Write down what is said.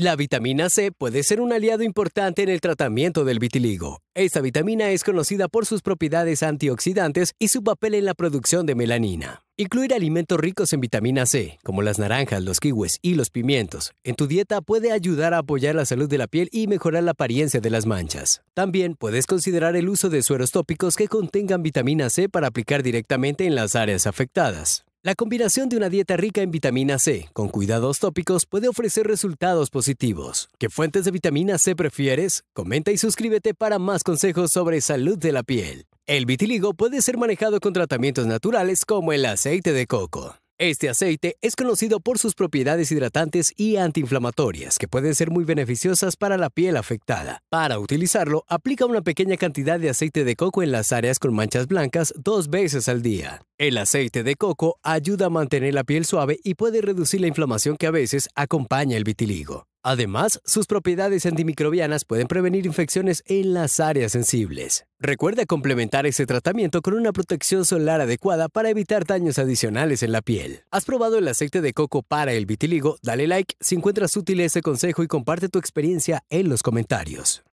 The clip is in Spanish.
La vitamina C puede ser un aliado importante en el tratamiento del vitiligo. Esta vitamina es conocida por sus propiedades antioxidantes y su papel en la producción de melanina. Incluir alimentos ricos en vitamina C, como las naranjas, los kiwis y los pimientos, en tu dieta puede ayudar a apoyar la salud de la piel y mejorar la apariencia de las manchas. También puedes considerar el uso de sueros tópicos que contengan vitamina C para aplicar directamente en las áreas afectadas. La combinación de una dieta rica en vitamina C con cuidados tópicos puede ofrecer resultados positivos. ¿Qué fuentes de vitamina C prefieres? Comenta y suscríbete para más consejos sobre salud de la piel. El vitiligo puede ser manejado con tratamientos naturales como el aceite de coco. Este aceite es conocido por sus propiedades hidratantes y antiinflamatorias, que pueden ser muy beneficiosas para la piel afectada. Para utilizarlo, aplica una pequeña cantidad de aceite de coco en las áreas con manchas blancas dos veces al día. El aceite de coco ayuda a mantener la piel suave y puede reducir la inflamación que a veces acompaña el vitiligo. Además, sus propiedades antimicrobianas pueden prevenir infecciones en las áreas sensibles. Recuerda complementar ese tratamiento con una protección solar adecuada para evitar daños adicionales en la piel. ¿Has probado el aceite de coco para el vitíligo? Dale like si encuentras útil este consejo y comparte tu experiencia en los comentarios.